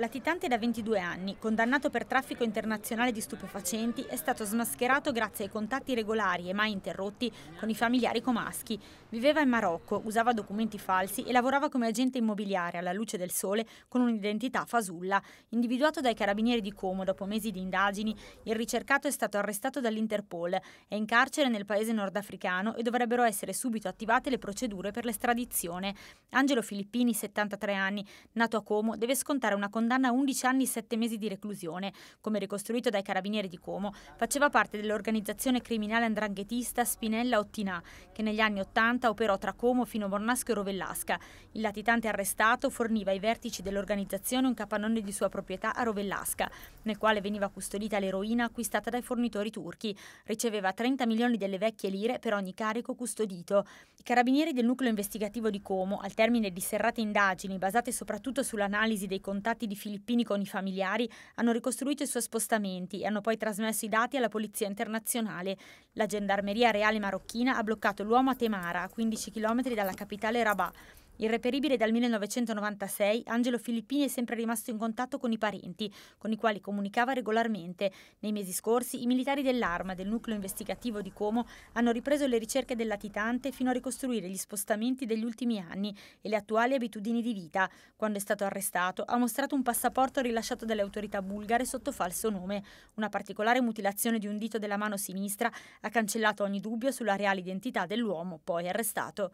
Latitante da 22 anni, condannato per traffico internazionale di stupefacenti, è stato smascherato grazie ai contatti regolari e mai interrotti con i familiari comaschi. Viveva in Marocco, usava documenti falsi e lavorava come agente immobiliare alla luce del sole con un'identità fasulla. Individuato dai carabinieri di Como dopo mesi di indagini, il ricercato è stato arrestato dall'Interpol, è in carcere nel paese nordafricano e dovrebbero essere subito attivate le procedure per l'estradizione. Angelo Filippini, 73 anni, nato a Como, deve scontare una condanna condanna a 11 anni e 7 mesi di reclusione, come ricostruito dai carabinieri di Como, faceva parte dell'organizzazione criminale andranghetista Spinella Ottinà, che negli anni 80 operò tra Como fino a Bornasco e Rovellasca. Il latitante arrestato forniva ai vertici dell'organizzazione un capannone di sua proprietà a Rovellasca, nel quale veniva custodita l'eroina acquistata dai fornitori turchi. Riceveva 30 milioni delle vecchie lire per ogni carico custodito. I carabinieri del nucleo investigativo di Como, al termine di serrate indagini basate soprattutto sull'analisi dei contatti di filippini con i familiari hanno ricostruito i suoi spostamenti e hanno poi trasmesso i dati alla Polizia Internazionale. La Gendarmeria Reale Marocchina ha bloccato l'uomo a Temara, a 15 km dalla capitale Rabat. Irreperibile dal 1996, Angelo Filippini è sempre rimasto in contatto con i parenti, con i quali comunicava regolarmente. Nei mesi scorsi i militari dell'Arma del nucleo investigativo di Como hanno ripreso le ricerche del latitante fino a ricostruire gli spostamenti degli ultimi anni e le attuali abitudini di vita. Quando è stato arrestato ha mostrato un passaporto rilasciato dalle autorità bulgare sotto falso nome. Una particolare mutilazione di un dito della mano sinistra ha cancellato ogni dubbio sulla reale identità dell'uomo poi arrestato.